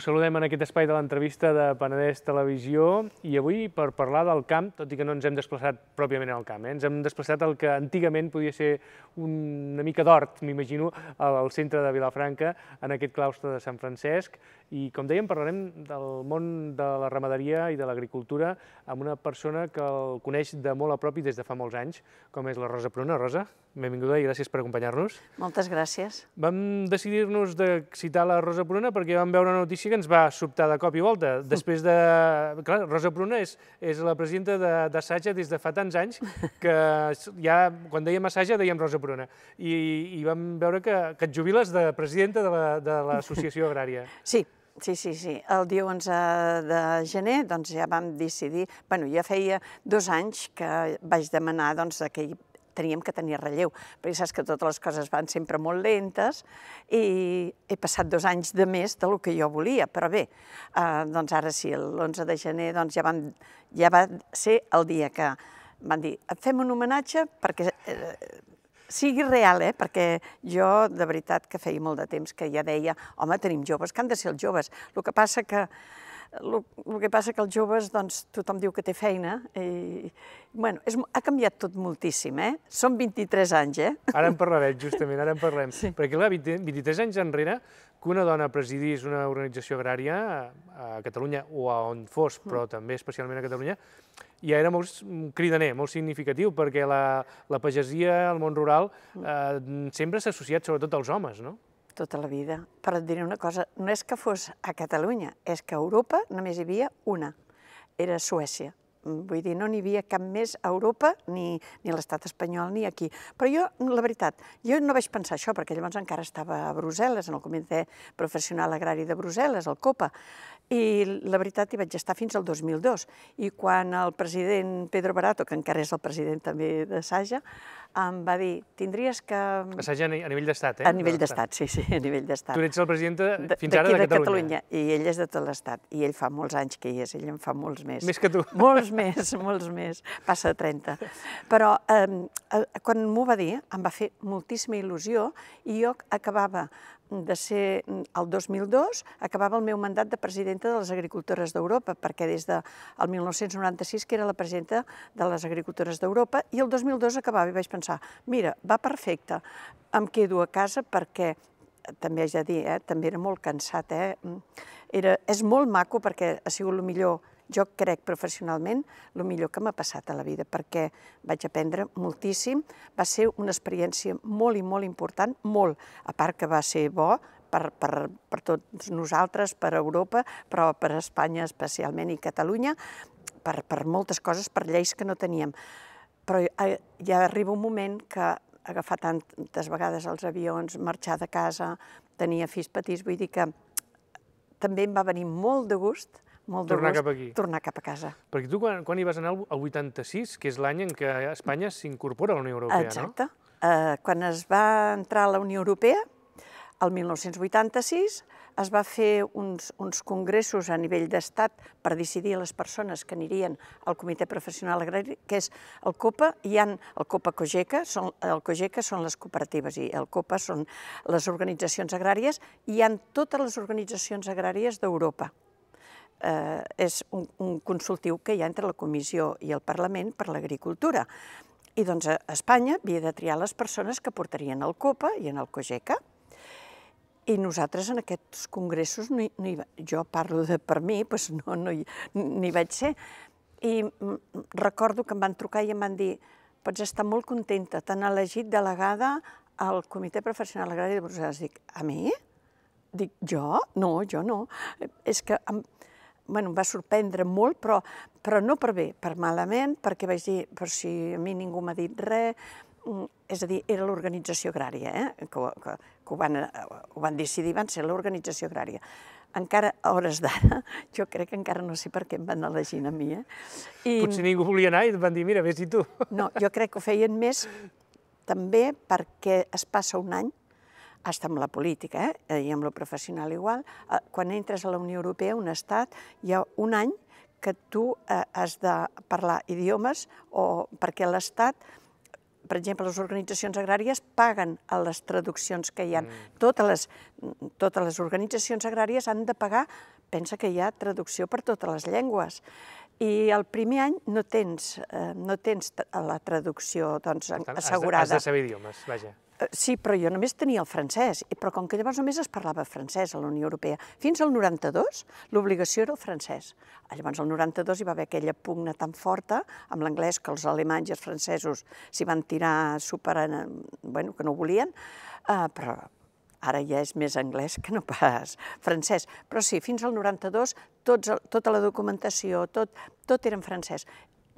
Us saludem en aquest espai de l'entrevista de Penedès Televisió i avui per parlar del camp, tot i que no ens hem desplaçat pròpiament al camp, eh? ens hem desplaçat al que antigament podia ser una mica d'hort, m'imagino, al centre de Vilafranca, en aquest claustre de Sant Francesc, i com dèiem parlarem del món de la ramaderia i de l'agricultura amb una persona que el coneix de molt a prop i des de fa molts anys, com és la Rosa Pruna. Rosa? benvinguda i gràcies per acompanyar-nos. Moltes gràcies. Vam decidir-nos de citar la Rosa Pruna perquè vam veure una notícia que ens va sobtar de cop i volta. Mm. Després de... Clar, Rosa Pruna és, és la presidenta d'Assaja de, des de fa tants anys que ja, quan dèiem Assaja, dèiem Rosa Pruna. I, i vam veure que, que et jubiles de presidenta de l'Associació la, Agrària. Sí, Sí, sí, sí. El dia 11 de gener doncs, ja vam decidir... Bueno, ja feia dos anys que vaig demanar doncs, que hi teníem que tenir relleu, perquè saps que totes les coses van sempre molt lentes i he passat dos anys de més del que jo volia, però bé, eh, doncs ara sí, l'11 de gener doncs ja, van, ja va ser el dia que van dir et fem un homenatge perquè eh, sigui real, eh? perquè jo, de veritat, que feia molt de temps que ja deia home, tenim joves que han de ser els joves. El que passa que el que passa que els joves, doncs, tothom diu que té feina i, bueno, és, ha canviat tot moltíssim, eh? Són 23 anys, eh? Ara en parlarem, justament, ara en parlem. Sí. Perquè, clar, 20, 23 anys enrere, que una dona presidís una organització agrària a Catalunya o a on fos, mm. però mm. també especialment a Catalunya, ja era molt cridaner, molt significatiu, perquè la, la pagesia, el món rural, mm. eh, sempre s'ha associat sobretot als homes, no? Tota la vida. Però et diré una cosa, no és que fos a Catalunya, és que a Europa només hi havia una, era Suècia. Vull dir, no n'hi havia cap més a Europa, ni, ni a l'estat espanyol, ni aquí. Però jo, la veritat, jo no vaig pensar això, perquè llavors encara estava a Brussel·les, en el Comitè Professional Agrari de Brussel·les, al COPA, i la veritat hi vaig estar fins al 2002. I quan el president Pedro Barato, que encara és el president també de Saja, em va dir, tindries que... Mm, Assaig a nivell d'estat, eh? A nivell d'estat, sí, sí, a nivell d'estat. Tu ets el president de, fins ara de, de Catalunya. Catalunya. I ell és de tot l'estat. I ell fa molts anys que hi és, ell en fa molts més. Més que tu. Molts més, molts més. Passa de 30. Però eh, quan m'ho va dir, em va fer moltíssima il·lusió i jo acabava de ser el 2002, acabava el meu mandat de presidenta de les agricultores d'Europa, perquè des del 1996 que era la presidenta de les agricultores d'Europa, i el 2002 acabava i vaig pensar, mira, va perfecte, em quedo a casa perquè també haig de dir, eh, també era molt cansat, eh? era, és molt maco perquè ha sigut el millor jo crec professionalment el millor que m'ha passat a la vida, perquè vaig aprendre moltíssim, va ser una experiència molt i molt important, molt, a part que va ser bo per, per, per tots nosaltres, per Europa, però per Espanya especialment i Catalunya, per, per moltes coses, per lleis que no teníem. Però ja arriba un moment que agafar tantes vegades els avions, marxar de casa, tenia fills petits, vull dir que també em va venir molt de gust molt de tornar gust cap aquí. tornar cap a casa. Perquè tu quan, quan hi vas anar el 86, que és l'any en què Espanya s'incorpora a la Unió Europea, Exacte. no? Exacte. Uh, quan es va entrar a la Unió Europea, el 1986, es va fer uns, uns congressos a nivell d'estat per decidir les persones que anirien al Comitè Professional Agrari, que és el COPA, i han el COPA COGECA, són, el COGECA són les cooperatives i el COPA són les organitzacions agràries, i hi han totes les organitzacions agràries d'Europa eh, és un, un consultiu que hi ha entre la Comissió i el Parlament per l'Agricultura. I doncs a Espanya havia de triar les persones que portarien el COPA i en el COGECA. I nosaltres en aquests congressos, no hi, no hi, jo parlo de per mi, doncs no, no hi, vaig ser. I recordo que em van trucar i em van dir pots estar molt contenta, t'han elegit delegada al Comitè Professional Agrari de Brussel·les. Dic, a mi? Dic, jo? No, jo no. És que... Em, bueno, em va sorprendre molt, però, però no per bé, per malament, perquè vaig dir, per si a mi ningú m'ha dit res, mm, és a dir, era l'organització agrària, eh? que, que, que ho, van, eh, ho van decidir, van ser l'organització agrària. Encara, a hores d'ara, jo crec que encara no sé per què em van elegir a mi. Eh? I... Potser ningú volia anar i et van dir, mira, vés-hi tu. No, jo crec que ho feien més també perquè es passa un any hasta amb la política eh? i amb el professional igual, eh, quan entres a la Unió Europea, un estat, hi ha un any que tu eh, has de parlar idiomes o perquè l'Estat per exemple, les organitzacions agràries paguen a les traduccions que hi ha. Mm. Totes, les, totes les organitzacions agràries han de pagar, pensa que hi ha traducció per totes les llengües. I el primer any no tens, eh, no tens la traducció doncs, tant, assegurada. Has de, has de saber idiomes, vaja. Eh, sí, però jo només tenia el francès, però com que llavors només es parlava francès a la Unió Europea, fins al 92 l'obligació era el francès. Ah, llavors, al 92 hi va haver aquella pugna tan forta amb l'anglès que els alemanys i els francesos s'hi van tirar superant, eh, bueno, que no ho volien, eh, però Ara ja és més anglès que no pas francès. Però sí, fins al 92, tots, tota la documentació, tot, tot era en francès.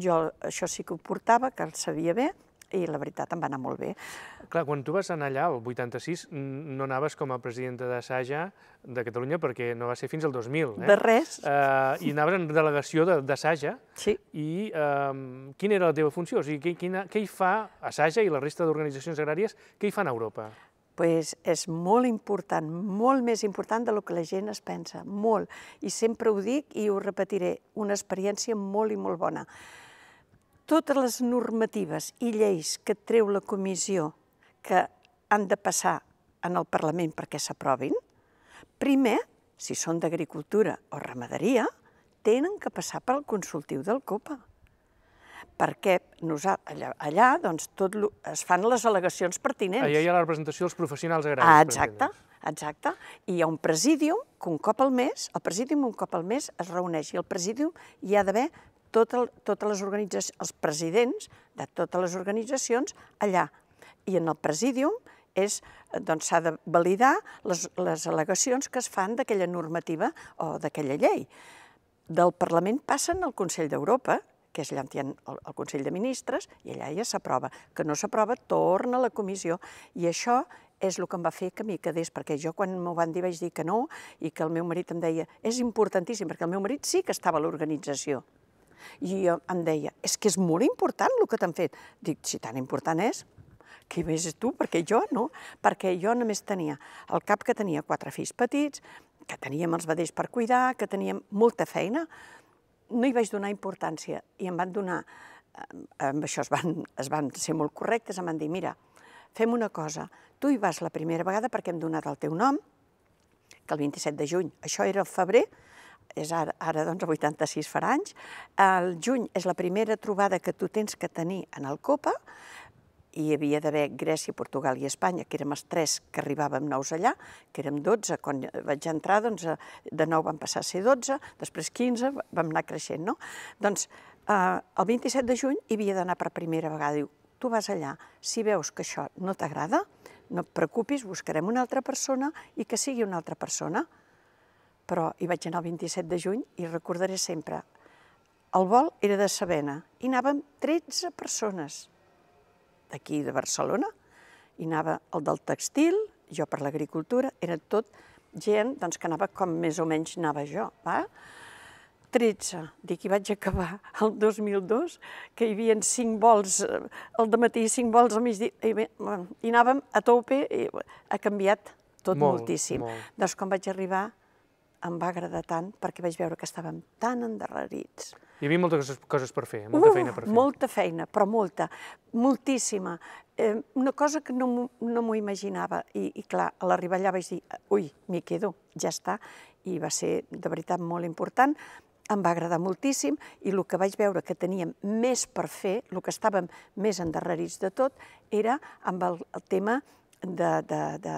Jo això sí que ho portava, que el sabia bé, i la veritat em va anar molt bé. Clar, quan tu vas anar allà, el 86, no anaves com a presidenta Saja de Catalunya perquè no va ser fins al 2000. Eh? De res. Uh, I anaves en delegació de, De, sí. I um, quina era la teva funció? O sigui, què, quina, què hi fa Saja i la resta d'organitzacions agràries, què hi fan a Europa? pues és molt important, molt més important del que la gent es pensa, molt. I sempre ho dic i ho repetiré, una experiència molt i molt bona. Totes les normatives i lleis que treu la comissió que han de passar en el Parlament perquè s'aprovin, primer, si són d'agricultura o ramaderia, tenen que passar pel consultiu del COPA perquè allà, allà doncs, tot es fan les al·legacions pertinents. Allà hi ha la representació dels professionals agraris. Ah, exacte, exacte. I hi ha un presídium que un cop al mes, el presídium un cop al mes es reuneix i el presídium hi ha d'haver tot el, totes les organitzacions, els presidents de totes les organitzacions allà. I en el presídium és, doncs s'ha de validar les, les al·legacions que es fan d'aquella normativa o d'aquella llei. Del Parlament passen al Consell d'Europa, que és allà on hi ha el Consell de Ministres, i allà ja s'aprova. Que no s'aprova, torna a la comissió. I això és el que em va fer que m'hi quedés, perquè jo quan m'ho van dir vaig dir que no, i que el meu marit em deia, és importantíssim, perquè el meu marit sí que estava a l'organització. I jo em deia, és que és molt important el que t'han fet. Dic, si tan important és, què més tu? Perquè jo no, perquè jo només tenia el cap que tenia quatre fills petits, que teníem els vedells per cuidar, que teníem molta feina, no hi vaig donar importància i em van donar, eh, amb això es van, es van ser molt correctes, em van dir, mira, fem una cosa, tu hi vas la primera vegada perquè hem donat el teu nom, que el 27 de juny, això era el febrer, és ara, ara doncs, 86 farà anys, el juny és la primera trobada que tu tens que tenir en el COPA, i hi havia d'haver Grècia, Portugal i Espanya, que érem els tres que arribàvem nous allà, que érem 12, quan vaig entrar, doncs eh, de nou van passar a ser 12, després 15, vam anar creixent, no? Doncs eh, el 27 de juny hi havia d'anar per primera vegada, diu, tu vas allà, si veus que això no t'agrada, no et preocupis, buscarem una altra persona i que sigui una altra persona. Però hi vaig anar el 27 de juny i recordaré sempre, el vol era de Sabena i anàvem 13 persones d'aquí de Barcelona, i anava el del textil, jo per l'agricultura, era tot gent doncs, que anava com més o menys anava jo. Va? 13, dic, hi vaig acabar el 2002, que hi havia 5 vols eh, al matí, 5 vols al migdia, i, bueno, i anàvem a tope, i ha canviat tot molt, moltíssim. Molt. Doncs quan vaig arribar em va agradar tant perquè vaig veure que estàvem tan endarrerits hi havia moltes coses per fer, molta uh, feina per fer. Molta feina, però molta, moltíssima. Eh, una cosa que no, no m'ho imaginava, I, i clar, a l'arribar allà vaig dir, ui, m'hi quedo, ja està, i va ser de veritat molt important, em va agradar moltíssim i el que vaig veure que teníem més per fer, el que estàvem més endarrerits de tot, era amb el, el tema de, de, de,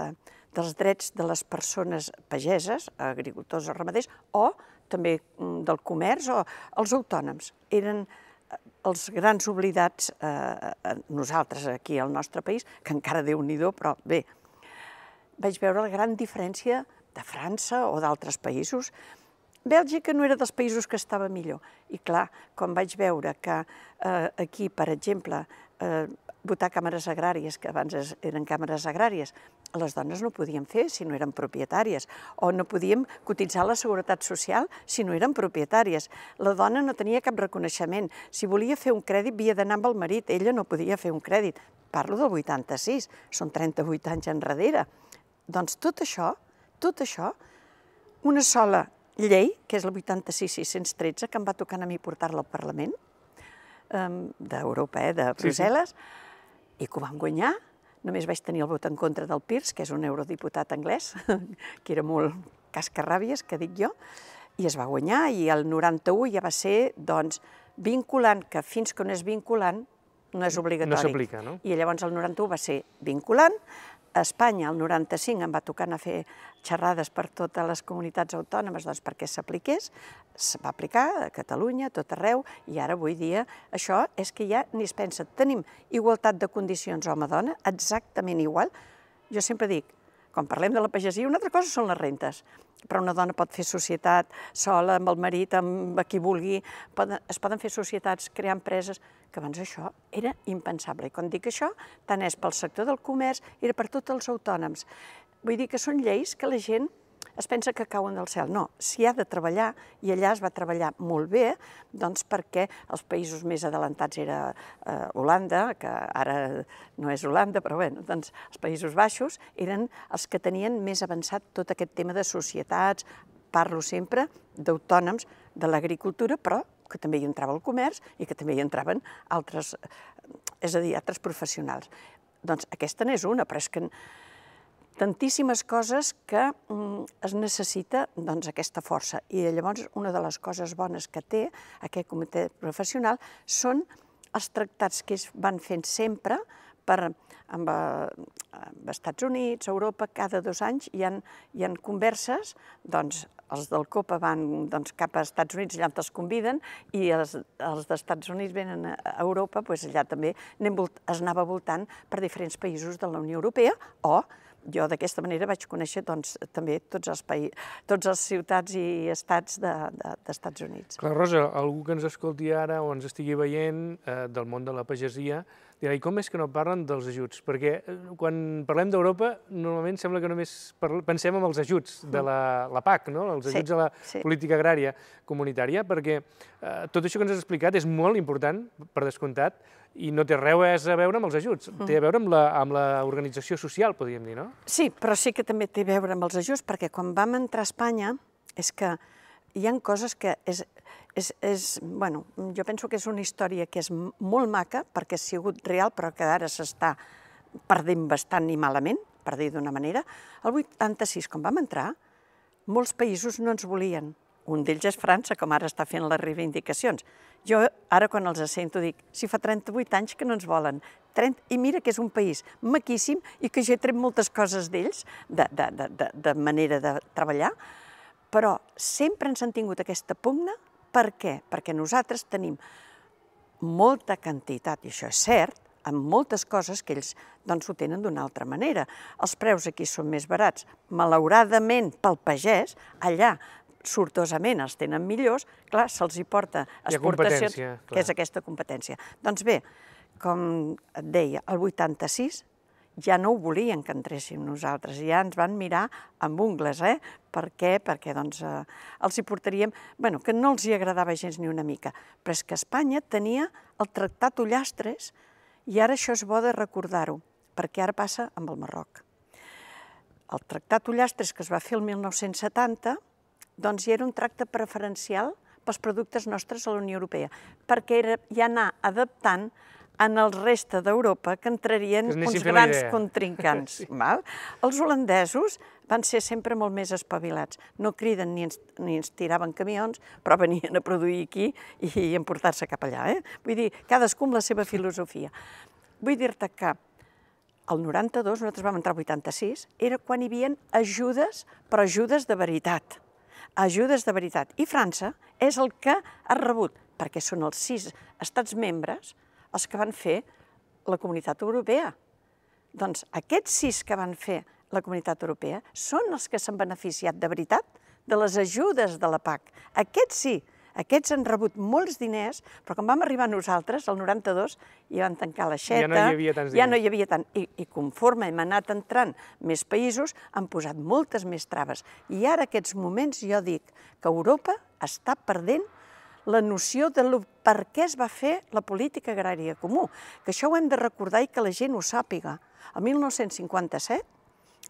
dels drets de les persones pageses, agricultors o ramaders, o també mm, del comerç o els autònoms. Eren eh, els grans oblidats, eh, eh, nosaltres aquí al nostre país, que encara déu nhi però bé, vaig veure la gran diferència de França o d'altres països. Bèlgica no era dels països que estava millor. I clar, quan vaig veure que eh, aquí, per exemple, eh, votar càmeres agràries, que abans eren càmeres agràries, les dones no podien fer si no eren propietàries, o no podíem cotitzar la seguretat social si no eren propietàries. La dona no tenia cap reconeixement. Si volia fer un crèdit, havia d'anar amb el marit. Ella no podia fer un crèdit. Parlo del 86, són 38 anys enrere. Doncs tot això, tot això, una sola llei, que és la 86613, que em va tocar a mi portar-la al Parlament, ehm, d'Europa, eh, de Brussel·les, sí, sí. i que ho vam guanyar, Només vaig tenir el vot en contra del Pirs, que és un eurodiputat anglès, que era molt cascarràbies, que dic jo, i es va guanyar, i el 91 ja va ser, doncs, vinculant, que fins que no és vinculant, no és obligatori. No s'aplica, no? I llavors el 91 va ser vinculant, a Espanya, el 95, em va tocar anar a fer xerrades per totes les comunitats autònomes doncs, perquè s'apliqués, s'ha va aplicar a Catalunya, a tot arreu, i ara avui dia això és que ja ni es pensa. Tenim igualtat de condicions home-dona, exactament igual. Jo sempre dic, quan parlem de la pagesia, una altra cosa són les rentes, però una dona pot fer societat sola, amb el marit, amb qui vulgui, poden, es poden fer societats, crear empreses, que abans això era impensable. I quan dic això, tant és pel sector del comerç, era per tots els autònoms. Vull dir que són lleis que la gent es pensa que cauen del cel. No, s'hi ha de treballar i allà es va treballar molt bé doncs perquè els països més adelantats era eh, Holanda, que ara no és Holanda, però bé, doncs els Països Baixos eren els que tenien més avançat tot aquest tema de societats, parlo sempre d'autònoms, de l'agricultura, però que també hi entrava el comerç i que també hi entraven altres, eh, és a dir, altres professionals. Doncs aquesta n'és una, però és que tantíssimes coses que mm, es necessita doncs, aquesta força. I llavors una de les coses bones que té aquest comitè professional són els tractats que es van fent sempre per, amb, eh, amb Estats Units, Europa, cada dos anys hi han hi ha converses, doncs els del COPA van doncs, cap a Estats Units, allà on els conviden, i els, els d'Estats Units venen a Europa, doncs allà també anem, es anava voltant per diferents països de la Unió Europea o jo d'aquesta manera vaig conèixer doncs, també tots els, paï... tots els ciutats i estats d'Estats de, de, Units. Clar, Rosa, algú que ens escolti ara o ens estigui veient eh, del món de la pagesia Dirà, i com és que no parlen dels ajuts? Perquè eh, quan parlem d'Europa, normalment sembla que només pensem en els ajuts de la, la PAC, no? els ajuts sí, a la sí. política agrària comunitària, perquè eh, tot això que ens has explicat és molt important, per descomptat, i no té res a veure amb els ajuts, mm. té a veure amb l'organització social, podríem dir, no? Sí, però sí que també té a veure amb els ajuts, perquè quan vam entrar a Espanya és que hi han coses que és és, és, bueno, jo penso que és una història que és molt maca, perquè ha sigut real, però que ara s'està perdent bastant i malament, per dir d'una manera. El 86, quan vam entrar, molts països no ens volien. Un d'ells és França, com ara està fent les reivindicacions. Jo ara quan els sento dic, si fa 38 anys que no ens volen, 30, i mira que és un país maquíssim i que ja he tret moltes coses d'ells, de, de, de, de manera de treballar, però sempre ens han tingut aquesta pugna per què? Perquè nosaltres tenim molta quantitat, i això és cert, amb moltes coses que ells doncs, ho tenen d'una altra manera. Els preus aquí són més barats. Malauradament, pel pagès, allà sortosament els tenen millors, clar, se'ls hi porta exportacions, que és aquesta competència. Doncs bé, com et deia, el 86 ja no ho volien que entréssim nosaltres, ja ens van mirar amb ungles, eh? Per què? Perquè doncs, eh, els hi portaríem... bueno, que no els hi agradava gens ni una mica, però és que Espanya tenia el Tractat Ullastres i ara això és bo de recordar-ho, perquè ara passa amb el Marroc. El Tractat Ullastres que es va fer el 1970, doncs hi era un tracte preferencial pels productes nostres a la Unió Europea, perquè era ja anar adaptant en el resta d'Europa que entrarien que uns grans contrincants. val? Els holandesos van ser sempre molt més espavilats. No criden ni ens, ni ens tiraven camions, però venien a produir aquí i emportar-se cap allà. Eh? Vull dir, cadascú amb la seva filosofia. Vull dir-te que el 92, nosaltres vam entrar al 86, era quan hi havia ajudes, però ajudes de veritat. Ajudes de veritat. I França és el que ha rebut, perquè són els sis estats membres els que van fer la Comunitat Europea. Doncs aquests sis que van fer la Comunitat Europea són els que s'han beneficiat de veritat de les ajudes de la PAC. Aquests sí, aquests han rebut molts diners, però quan vam arribar nosaltres, el 92, ja van tancar l'aixeta... Ja no hi havia tants diners. Ja no hi havia tant. I, I conforme hem anat entrant més països, han posat moltes més traves. I ara, aquests moments, jo dic que Europa està perdent la noció de per què es va fer la política agrària comú, que això ho hem de recordar i que la gent ho sàpiga. El 1957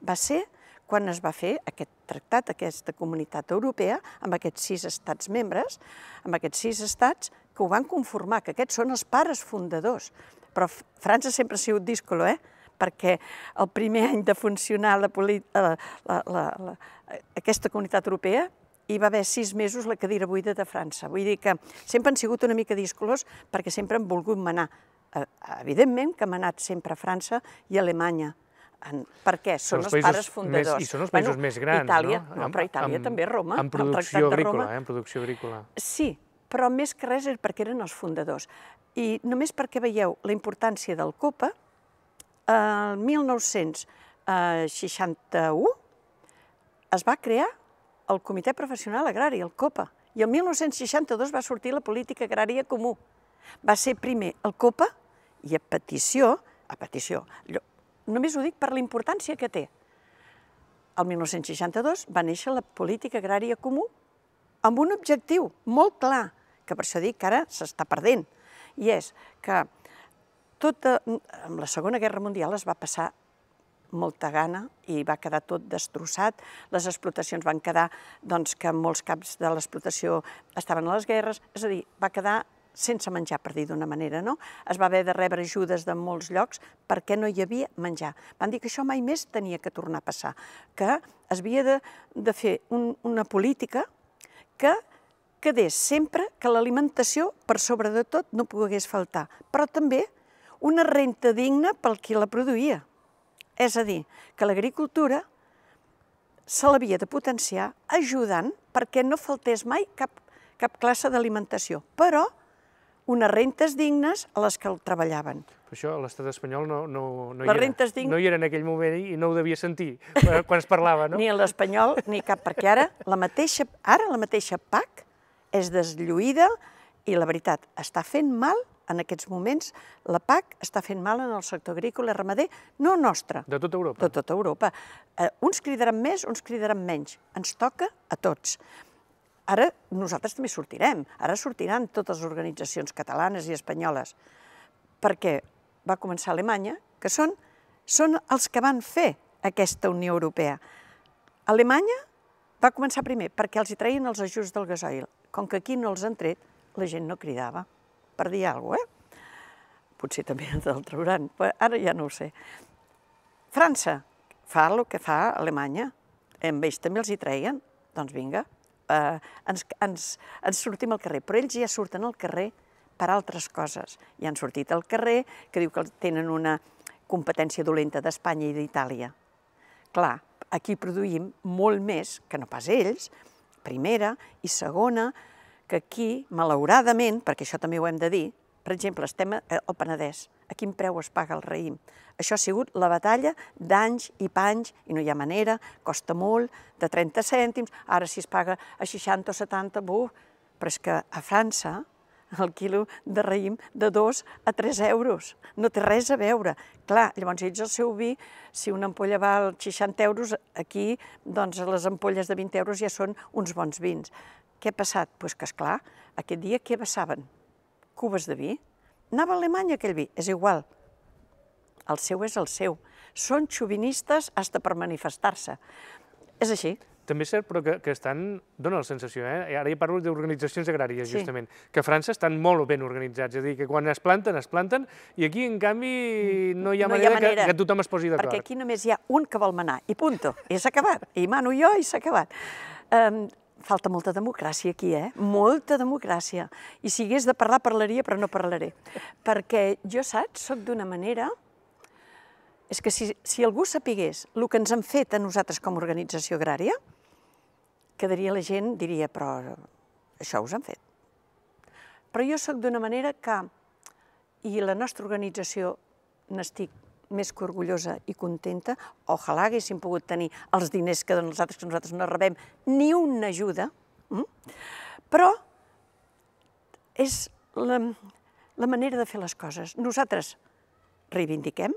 va ser quan es va fer aquest tractat, aquesta comunitat europea, amb aquests sis estats membres, amb aquests sis estats que ho van conformar, que aquests són els pares fundadors. Però França sempre ha sigut díscolo, eh? perquè el primer any de funcionar la, la, la, la, aquesta comunitat europea hi va haver sis mesos la cadira buida de França. Vull dir que sempre han sigut una mica discolors perquè sempre han volgut manar. Eh, evidentment que han anat sempre a França i a Alemanya, en, per què? Són, són els, els pares fundadors. Més, I són els països bueno, més grans, Itàlia, no? no? Però Itàlia amb, també, Roma. En producció agrícola, eh? En producció agrícola. Sí, però més que res era perquè eren els fundadors. I només perquè veieu la importància del COPA, el 1961 eh, es va crear el Comitè Professional Agrari, el COPA, i el 1962 va sortir la política agrària comú. Va ser primer el COPA i a petició, a petició, només ho dic per la importància que té. El 1962 va néixer la política agrària comú amb un objectiu molt clar, que per això dic que ara s'està perdent, i és que tota, amb la Segona Guerra Mundial es va passar molta gana i va quedar tot destrossat. Les explotacions van quedar, doncs, que molts caps de l'explotació estaven a les guerres, és a dir, va quedar sense menjar, per dir d'una manera, no? Es va haver de rebre ajudes de molts llocs perquè no hi havia menjar. Van dir que això mai més tenia que tornar a passar, que es havia de, de fer un, una política que quedés sempre que l'alimentació, per sobre de tot, no pogués faltar, però també una renta digna pel qui la produïa. És a dir, que l'agricultura se l'havia de potenciar ajudant perquè no faltés mai cap, cap classe d'alimentació, però unes rentes dignes a les que el treballaven. Però això a l'estat espanyol no, no, no, hi era, no hi era en aquell moment i no ho devia sentir eh, quan es parlava, no? ni a l'espanyol ni cap, perquè ara la mateixa, ara la mateixa PAC és deslluïda i la veritat està fent mal en aquests moments la PAC està fent mal en el sector agrícola i ramader, no nostre. De tota Europa. De tota Europa. Eh, uns cridaran més, uns cridaran menys. Ens toca a tots. Ara nosaltres també sortirem, ara sortiran totes les organitzacions catalanes i espanyoles, perquè va començar Alemanya, que són, són els que van fer aquesta Unió Europea. Alemanya va començar primer perquè els hi traien els ajuts del gasoil. Com que aquí no els han tret, la gent no cridava per dir alguna cosa, eh? potser també ens el trauran, però ara ja no ho sé. França fa el que fa Alemanya, amb ells també els hi treien, doncs vinga, eh, ens, ens, ens sortim al carrer, però ells ja surten al carrer per altres coses. Ja han sortit al carrer, que diu que tenen una competència dolenta d'Espanya i d'Itàlia. Clar, aquí produïm molt més que no pas ells, primera, i segona, que aquí, malauradament, perquè això també ho hem de dir, per exemple, estem eh, al Penedès, a quin preu es paga el raïm? Això ha sigut la batalla d'anys i panys, i no hi ha manera, costa molt, de 30 cèntims, ara si es paga a 60 o 70, buf, però és que a França el quilo de raïm de 2 a 3 euros. No té res a veure. Clar, llavors ells el seu vi, si una ampolla val 60 euros, aquí doncs les ampolles de 20 euros ja són uns bons vins. Què ha passat? Doncs pues que, esclar, aquest dia què vessaven? Cubes de vi? Anava a Alemanya aquell vi, és igual. El seu és el seu. Són xovinistes hasta per manifestar-se. És així. També és cert, però que, que estan, Dóna la sensació, eh? ara ja parlo d'organitzacions agràries, sí. justament, que a França estan molt ben organitzats, és a dir, que quan es planten, es planten, i aquí, en canvi, no hi ha, no manera, hi ha manera que, que tothom es posi d'acord. Perquè aquí només hi ha un que vol manar, i punto, i s'ha acabat, i mano jo i s'ha acabat. Um, falta molta democràcia aquí, eh? Molta democràcia. I si hagués de parlar, parlaria, però no parlaré. Perquè jo, saps, sóc d'una manera... És que si, si algú sapigués el que ens han fet a nosaltres com a organització agrària, quedaria la gent, diria, però això us han fet. Però jo sóc d'una manera que, i la nostra organització n'estic més que orgullosa i contenta. Ojalà haguéssim pogut tenir els diners que nosaltres, que nosaltres no rebem ni una ajuda, mm? però és la, la manera de fer les coses. Nosaltres reivindiquem,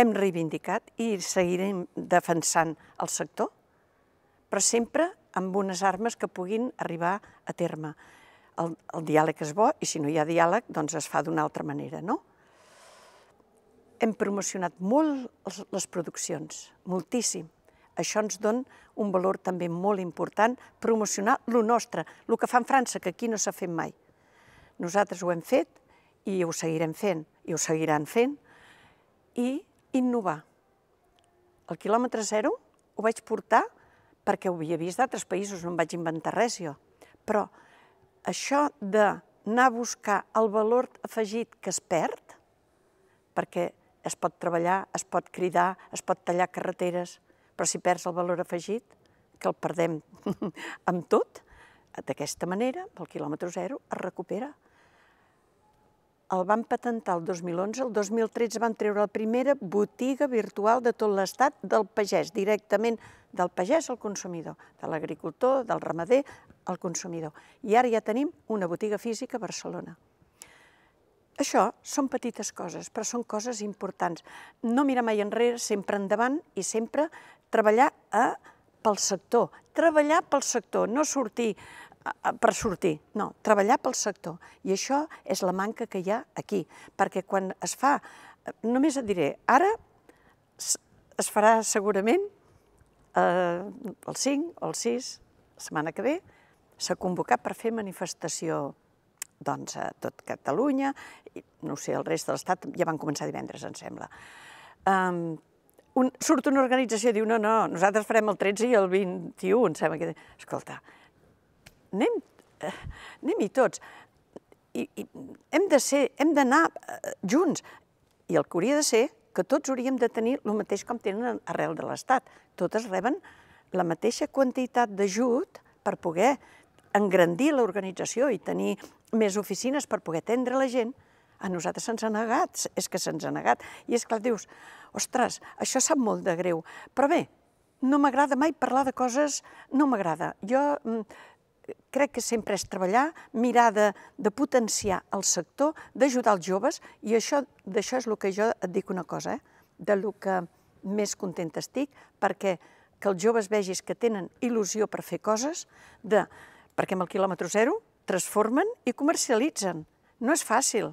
hem reivindicat i seguirem defensant el sector, però sempre amb unes armes que puguin arribar a terme. El, el diàleg és bo i si no hi ha diàleg, doncs es fa d'una altra manera, no? Hem promocionat molt les produccions, moltíssim. Això ens dona un valor també molt important, promocionar lo nostre, el que fa en França, que aquí no s'ha fet mai. Nosaltres ho hem fet i ho seguirem fent, i ho seguiran fent, i innovar. El quilòmetre zero ho vaig portar perquè ho havia vist d'altres països, no em vaig inventar res jo. Però això d'anar a buscar el valor afegit que es perd, perquè es pot treballar, es pot cridar, es pot tallar carreteres, però si perds el valor afegit, que el perdem amb tot, d'aquesta manera, pel quilòmetre zero, es recupera. El van patentar el 2011, el 2013 van treure la primera botiga virtual de tot l'estat del pagès, directament del pagès al consumidor, de l'agricultor, del ramader al consumidor. I ara ja tenim una botiga física a Barcelona. Això són petites coses, però són coses importants. No mirar mai enrere, sempre endavant i sempre treballar a, pel sector. Treballar pel sector, no sortir per sortir. No, treballar pel sector. I això és la manca que hi ha aquí, perquè quan es fa... Només et diré, ara es farà segurament eh, el 5 o el 6, setmana que ve, s'ha convocat per fer manifestació doncs, a tot Catalunya, i, no sé, el rest de l'Estat ja van començar divendres, em sembla. Um, un, surt una organització i diu, no, no, nosaltres farem el 13 i el 21, em sembla que... Escolta, anem, eh, anem-hi tots. I, I, hem de ser, hem d'anar eh, junts. I el que hauria de ser, que tots hauríem de tenir el mateix com tenen arrel de l'Estat. Totes reben la mateixa quantitat d'ajut per poder engrandir l'organització i tenir més oficines per poder atendre la gent, a nosaltres se'ns ha negat, és que se'ns ha negat. I és clar, dius, ostres, això sap molt de greu, però bé, no m'agrada mai parlar de coses, no m'agrada. Jo mm, crec que sempre és treballar, mirar de, de potenciar el sector, d'ajudar els joves, i això d'això és el que jo et dic una cosa, eh? de lo que més contenta estic, perquè que els joves vegis que tenen il·lusió per fer coses, de, perquè amb el quilòmetre zero transformen i comercialitzen. No és fàcil.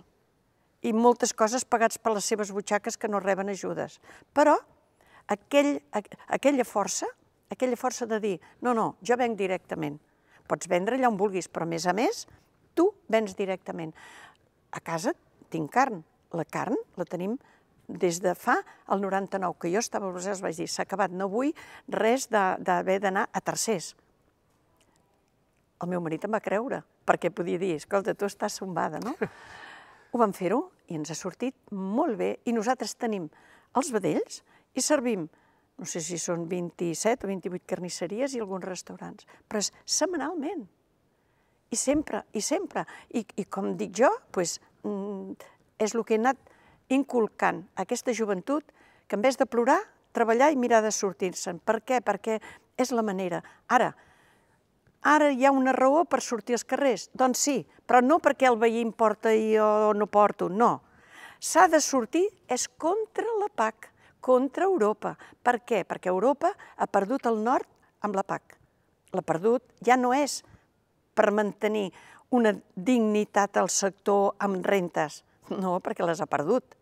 I moltes coses pagats per les seves butxaques que no reben ajudes. Però aquell, aquella força, aquella força de dir, no, no, jo venc directament. Pots vendre allà on vulguis, però a més a més, tu vens directament. A casa tinc carn. La carn la tenim des de fa el 99, que jo estava a Brussel·les, vaig dir, s'ha acabat, no vull res d'haver d'anar a tercers. El meu marit em va creure, perquè podia dir, escolta, tu estàs sombada, no? Ho vam fer-ho i ens ha sortit molt bé. I nosaltres tenim els vedells i servim, no sé si són 27 o 28 carnisseries i alguns restaurants, però és setmanalment. I sempre, i sempre. I, i com dic jo, doncs, és el que he anat inculcant a aquesta joventut, que en vez de plorar, treballar i mirar de sortir-se'n. Per què? Perquè és la manera. Ara, ara hi ha una raó per sortir als carrers. Doncs sí, però no perquè el veí em porta i jo no porto, no. S'ha de sortir és contra la PAC, contra Europa. Per què? Perquè Europa ha perdut el nord amb la PAC. L'ha perdut, ja no és per mantenir una dignitat al sector amb rentes. No, perquè les ha perdut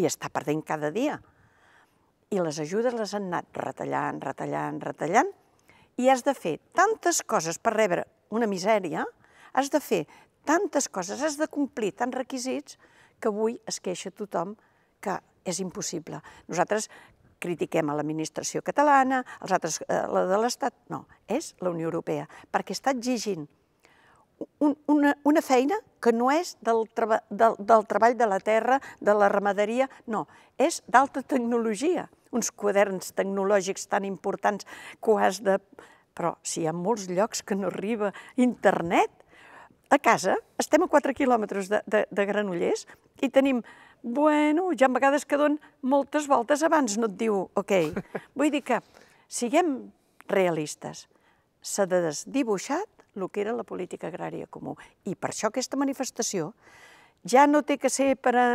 i està perdent cada dia. I les ajudes les han anat retallant, retallant, retallant, i has de fer tantes coses per rebre una misèria, has de fer tantes coses, has de complir tants requisits que avui es queixa tothom que és impossible. Nosaltres critiquem a l'administració catalana, els altres, eh, la de l'Estat, no, és la Unió Europea, perquè està exigint un, una, una feina que no és del, del, del treball de la terra, de la ramaderia, no, és d'alta tecnologia uns quaderns tecnològics tan importants que ho has de... Però si hi ha molts llocs que no arriba internet, a casa estem a 4 quilòmetres de, de, de Granollers i tenim bueno, ja a vegades que don moltes voltes abans no et diu ok. Vull dir que siguem realistes. S'ha de desdibuixat el que era la política agrària comú. I per això aquesta manifestació ja no té que ser per a...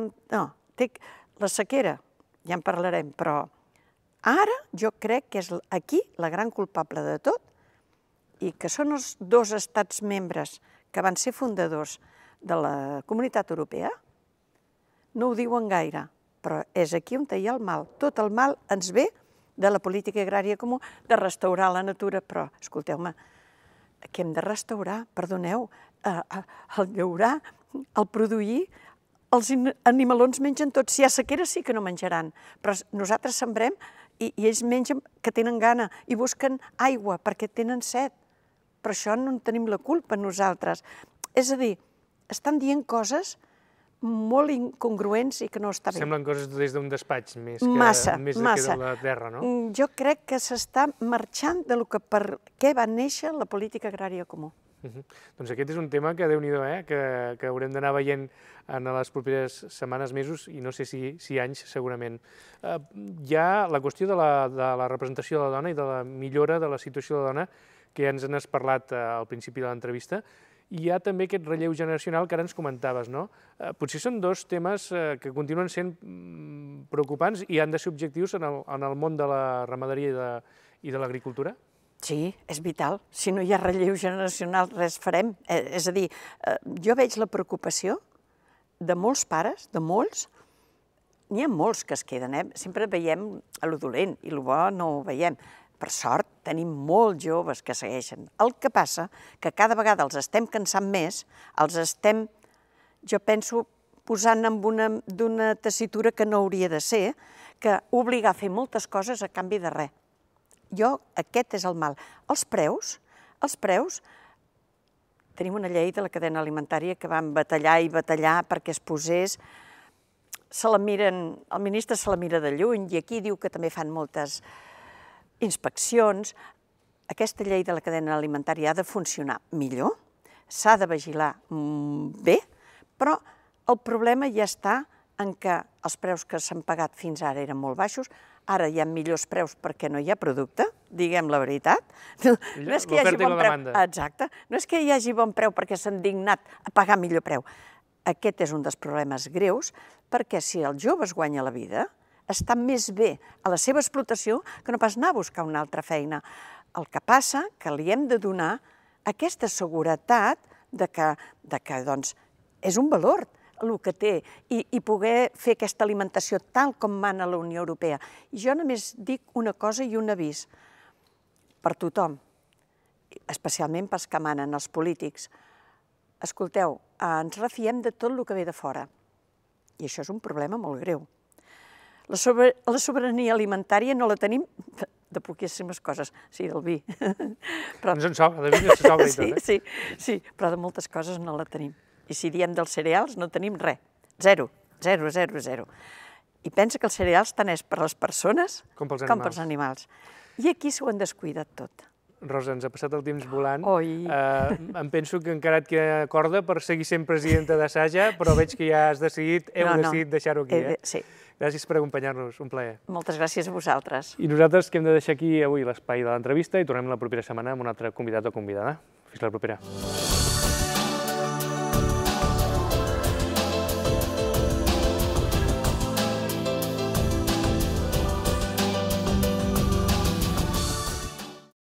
No, té... La sequera ja en parlarem, però ara jo crec que és aquí la gran culpable de tot i que són els dos estats membres que van ser fundadors de la comunitat europea, no ho diuen gaire, però és aquí on hi ha el mal. Tot el mal ens ve de la política agrària comú, de restaurar la natura, però, escolteu-me, què hem de restaurar, perdoneu, eh, eh el llaurar, el produir, els animalons mengen tots. Si hi ha sequera sí que no menjaran, però nosaltres sembrem i, i ells mengen que tenen gana i busquen aigua perquè tenen set. Però això no en tenim la culpa nosaltres. És a dir, estan dient coses molt incongruents i que no està bé. Semblen coses des d'un despatx més que, massa, més massa. de la terra, no? Mm, jo crec que s'està marxant lo que per què va néixer la política agrària comú. Doncs aquest és un tema que, déu nhi eh? que, que haurem d'anar veient en les properes setmanes, mesos, i no sé si, si anys, segurament. Eh, hi ha la qüestió de la, de la representació de la dona i de la millora de la situació de la dona, que ja ens n'has parlat eh, al principi de l'entrevista, i hi ha també aquest relleu generacional que ara ens comentaves, no? Eh, potser són dos temes eh, que continuen sent mm, preocupants i han de ser objectius en el, en el món de la ramaderia i de, i de l'agricultura? Sí, és vital. Si no hi ha relleu generacional, res farem. Eh, és a dir, eh, jo veig la preocupació de molts pares, de molts, n'hi ha molts que es queden, eh? sempre veiem el dolent i el bo no ho veiem. Per sort, tenim molts joves que segueixen. El que passa que cada vegada els estem cansant més, els estem, jo penso, posant en una, d'una tessitura que no hauria de ser, que obligar a fer moltes coses a canvi de res. Jo, aquest és el mal. Els preus, els preus, tenim una llei de la cadena alimentària que van batallar i batallar perquè es posés, se la miren, el ministre se la mira de lluny i aquí diu que també fan moltes inspeccions. Aquesta llei de la cadena alimentària ha de funcionar millor, s'ha de vigilar bé, però el problema ja està en que els preus que s'han pagat fins ara eren molt baixos, Ara hi ha millors preus perquè no hi ha producte, diguem la veritat. No, és que hi hagi bon preu. Exacte. No és que hi hagi bon preu perquè s'han dignat a pagar millor preu. Aquest és un dels problemes greus, perquè si el jove es guanya la vida, està més bé a la seva explotació que no pas anar a buscar una altra feina. El que passa que li hem de donar aquesta seguretat de que, de que doncs, és un valor el que té i, i poder fer aquesta alimentació tal com mana la Unió Europea. I jo només dic una cosa i un avís per tothom, especialment pels que manen, els polítics. Escolteu, ens refiem de tot el que ve de fora. I això és un problema molt greu. La, sobre, la sobirania alimentària no la tenim de poquíssimes coses, sí, del vi. Però... Ens en sobra, de vi se sobra i tot, eh? Sí, sí, sí, però de moltes coses no la tenim. I si diem dels cereals no tenim res, zero, zero, zero, zero. I pensa que els cereals tant és per les persones com pels animals. Com pels animals. I aquí s'ho han descuidat tot. Rosa, ens ha passat el temps volant. Oi. Eh, em penso que encara et queda corda per seguir sent presidenta de Saja, però veig que ja has decidit, heu no, no. decidit deixar-ho aquí. Eh? eh? Sí. Gràcies per acompanyar-nos, un plaer. Moltes gràcies a vosaltres. I nosaltres que hem de deixar aquí avui l'espai de l'entrevista i tornem la propera setmana amb un altre convidat o convidada. Fins la propera.